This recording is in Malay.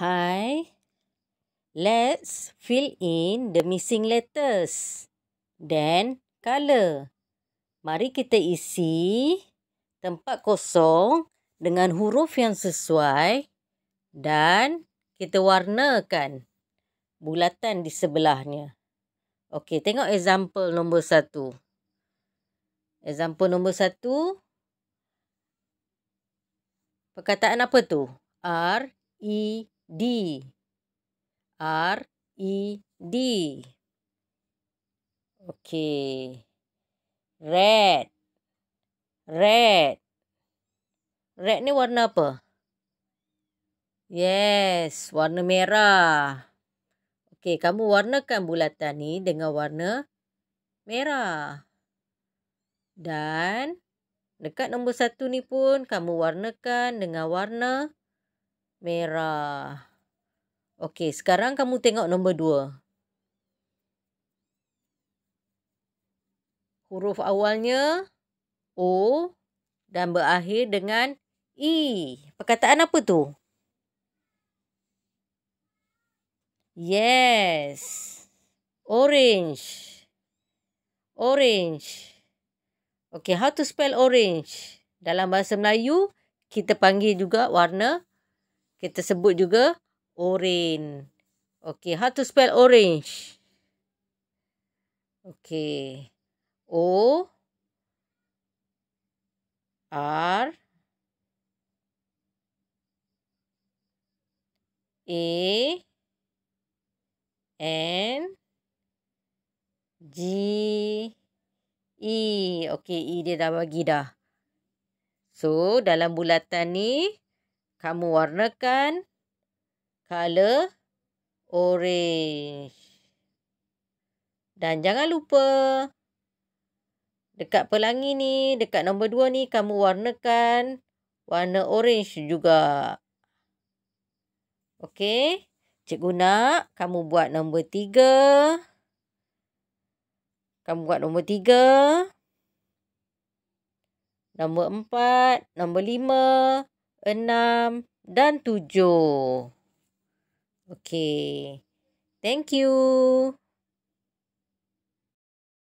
Hi. Let's fill in the missing letters. Then, colour. Mari kita isi tempat kosong dengan huruf yang sesuai dan kita warnakan bulatan di sebelahnya. Okey, tengok example nombor satu. Example nombor satu. Perkataan apa tu? R-E-E. D R E D Okay Red Red Red ni warna apa? Yes, warna merah. Okey, kamu warnakan bulatan ni dengan warna merah. Dan dekat nombor satu ni pun kamu warnakan dengan warna merah. Merah. Okey, sekarang kamu tengok nombor dua. Huruf awalnya O dan berakhir dengan I. E. Perkataan apa tu? Yes. Orange. Orange. Okey, how to spell orange? Dalam bahasa Melayu, kita panggil juga warna kita sebut juga orange. Okay, how to spell orange? Okay, O R A N G E. Okay, E dia dah bagi dah. So, dalam bulatan ni, kamu warnakan color orange. Dan jangan lupa dekat pelangi ni, dekat nombor dua ni kamu warnakan warna orange juga. Okey. Cikgu nak kamu buat nombor tiga. Kamu buat nombor tiga. Nombor empat. Nombor lima enam dan tujuh. Okay. Thank you.